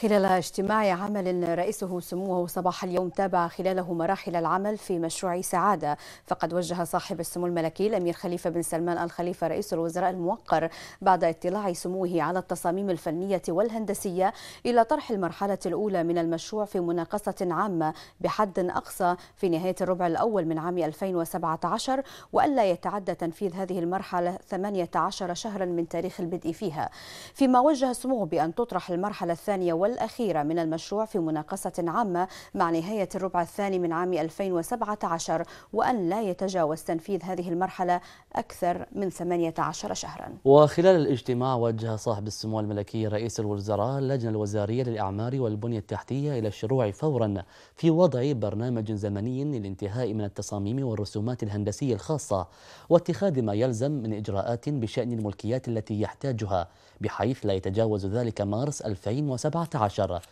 خلال اجتماع عمل رئيسه سموه صباح اليوم تابع خلاله مراحل العمل في مشروع سعادة فقد وجه صاحب السمو الملكي الأمير خليفة بن سلمان الخليفة رئيس الوزراء الموقر بعد اطلاع سموه على التصاميم الفنية والهندسية إلى طرح المرحلة الأولى من المشروع في مناقصة عامة بحد أقصى في نهاية الربع الأول من عام 2017 وألا يتعدى تنفيذ هذه المرحلة 18 شهرا من تاريخ البدء فيها فيما وجه سموه بأن تطرح المرحلة الثانية والأخيرة من المشروع في مناقصة عامة مع نهاية الربع الثاني من عام 2017 وأن لا يتجاوز تنفيذ هذه المرحلة أكثر من 18 شهرا وخلال الاجتماع وجه صاحب السمو الملكي رئيس الوزراء اللجنة الوزارية للأعمار والبنية التحتية إلى الشروع فورا في وضع برنامج زمني للانتهاء من التصاميم والرسومات الهندسية الخاصة واتخاذ ما يلزم من إجراءات بشأن الملكيات التي يحتاجها بحيث لا يتجاوز ذلك مارس 2017 16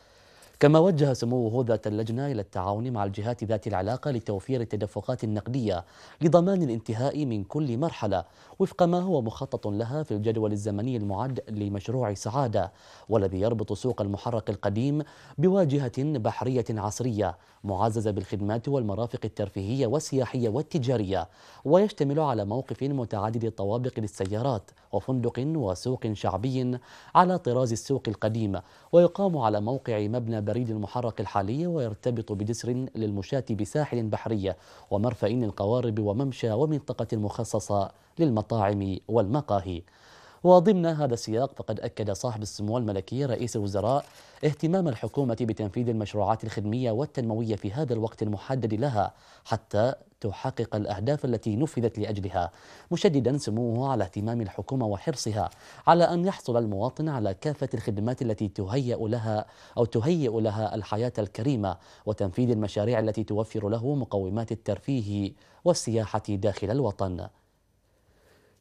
كما وجه سموه ذات اللجنة إلى التعاون مع الجهات ذات العلاقة لتوفير التدفقات النقدية لضمان الانتهاء من كل مرحلة وفق ما هو مخطط لها في الجدول الزمني المعد لمشروع سعادة والذي يربط سوق المحرق القديم بواجهة بحرية عصرية معززة بالخدمات والمرافق الترفيهية والسياحية والتجارية ويشتمل على موقف متعدد الطوابق للسيارات وفندق وسوق شعبي على طراز السوق القديم ويقام على موقع مبنى البريد المحرق الحالية ويرتبط بجسر للمشاة بساحل بحرية ومرفأين القوارب وممشى ومنطقة مخصصة للمطاعم والمقاهي وضمن هذا السياق فقد أكد صاحب السمو الملكي رئيس الوزراء اهتمام الحكومة بتنفيذ المشروعات الخدمية والتنموية في هذا الوقت المحدد لها حتى تحقق الأهداف التي نفذت لأجلها مشددا سموه على اهتمام الحكومة وحرصها على أن يحصل المواطن على كافة الخدمات التي تهيئ لها أو تهيئ لها الحياة الكريمة وتنفيذ المشاريع التي توفر له مقومات الترفيه والسياحة داخل الوطن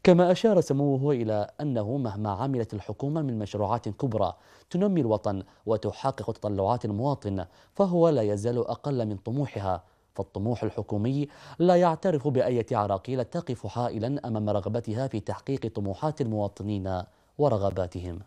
كما أشار سموه إلى أنه مهما عملت الحكومة من مشروعات كبرى تنمي الوطن وتحقق تطلعات المواطن فهو لا يزال أقل من طموحها فالطموح الحكومي لا يعترف بأية عراقيل تقف حائلا أمام رغبتها في تحقيق طموحات المواطنين ورغباتهم